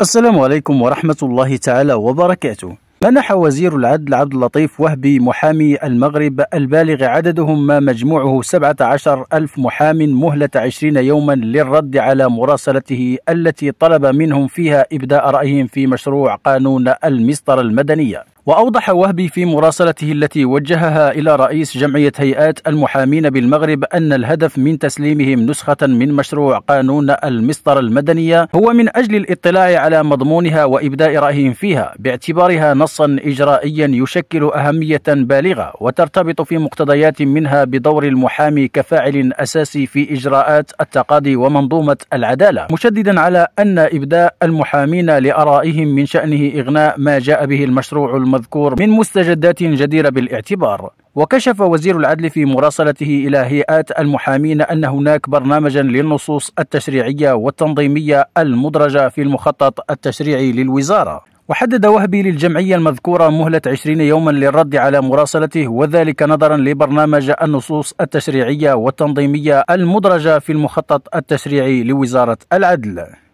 السلام عليكم ورحمة الله تعالى وبركاته منح وزير العدل عبد اللطيف وهبي محامي المغرب البالغ عددهم ما مجموعه 17 ألف محام مهلة 20 يوما للرد على مراسلته التي طلب منهم فيها إبداء رأيهم في مشروع قانون المسطرة المدنية وأوضح وهبي في مراسلته التي وجهها إلى رئيس جمعية هيئات المحامين بالمغرب أن الهدف من تسليمهم نسخة من مشروع قانون المسطرة المدنية هو من أجل الاطلاع على مضمونها وإبداء رأيهم فيها باعتبارها نصا إجرائيا يشكل أهمية بالغة وترتبط في مقتضيات منها بدور المحامي كفاعل أساسي في إجراءات التقاضي ومنظومة العدالة مشددا على أن إبداء المحامين لآرائهم من شأنه إغناء ما جاء به المشروع المدني المذكور من مستجدات جديرة بالاعتبار وكشف وزير العدل في مراسلته إلى هيئات المحامين أن هناك برنامجا للنصوص التشريعية والتنظيمية المدرجة في المخطط التشريعي للوزارة وحدد وهبي للجمعية المذكورة مهلة 20 يوما للرد على مراسلته وذلك نظرا لبرنامج النصوص التشريعية والتنظيمية المدرجة في المخطط التشريعي لوزارة العدل